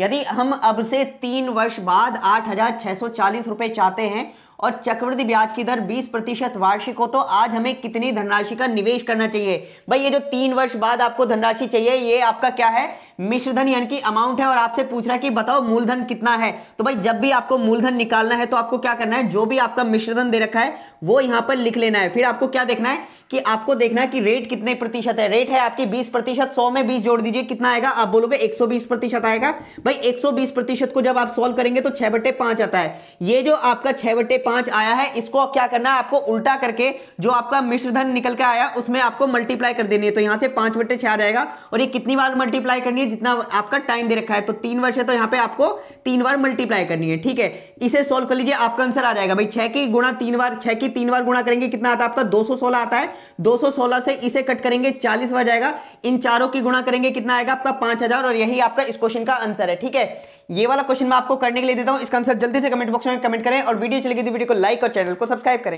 यदि हम अब से तीन वर्ष बाद आठ हजार छः सौ चालीस रुपए चाहते हैं और चक्रवृद्धि ब्याज की दर 20 प्रतिशत वार्षिक हो तो आज हमें कितनी धनराशि का निवेश करना चाहिए भाई ये जो तीन वर्ष बाद आपको धनराशि चाहिए ये आपका क्या है मिश्रधन यानी कि अमाउंट है और आपसे पूछ रहा है कि बताओ मूलधन कितना है तो भाई जब भी आपको मूलधन निकालना है तो आपको क्या करना है जो भी आपका मिश्रधन दे रखा है वो यहां पर लिख लेना है फिर आपको क्या देखना है कि आपको देखना है कि रेट कितने प्रतिशत है रेट है आपकी 20 प्रतिशत सौ में 20 जोड़ दीजिए कितना आएगा आप बोलोगे 120 प्रतिशत आएगा भाई 120 प्रतिशत को जब आप सॉल्व करेंगे तो छह बटे पांच आता है ये जो आपका छह बटे पांच आया है इसको क्या करना है आपको उल्टा करके जो आपका मिश्रधन निकल के आया उसमें आपको मल्टीप्लाई कर देनी है तो यहाँ से पांच बटे छह आ जाएगा और ये कितनी बार मल्टीप्लाई करनी है जितना आपका टाइम दे रखा है तो तीन वर्ष है तो यहाँ पे आपको तीन बार मल्टीप्लाई करनी है ठीक है इसे सोल्व कर लीजिए आपका आंसर आ जाएगा भाई छह की गुणा तीन बार छह की तीन बार गुणा करेंगे कितना आता है आपका 216 आता है 216 से इसे कट करेंगे 40 बार जाएगा इन चारों की गुणा करेंगे कितना आएगा आपका 5000 और यही आपका इस क्वेश्चन का आंसर है ठीक है ये वाला क्वेश्चन मैं आपको करने के लिए देता हूं इसका आंसर जल्दी से कमेंट बॉक्स में कमेंट करें और वीडियो चलेगी वीडियो तो को लाइक और चैनल को सब्सक्राइब करें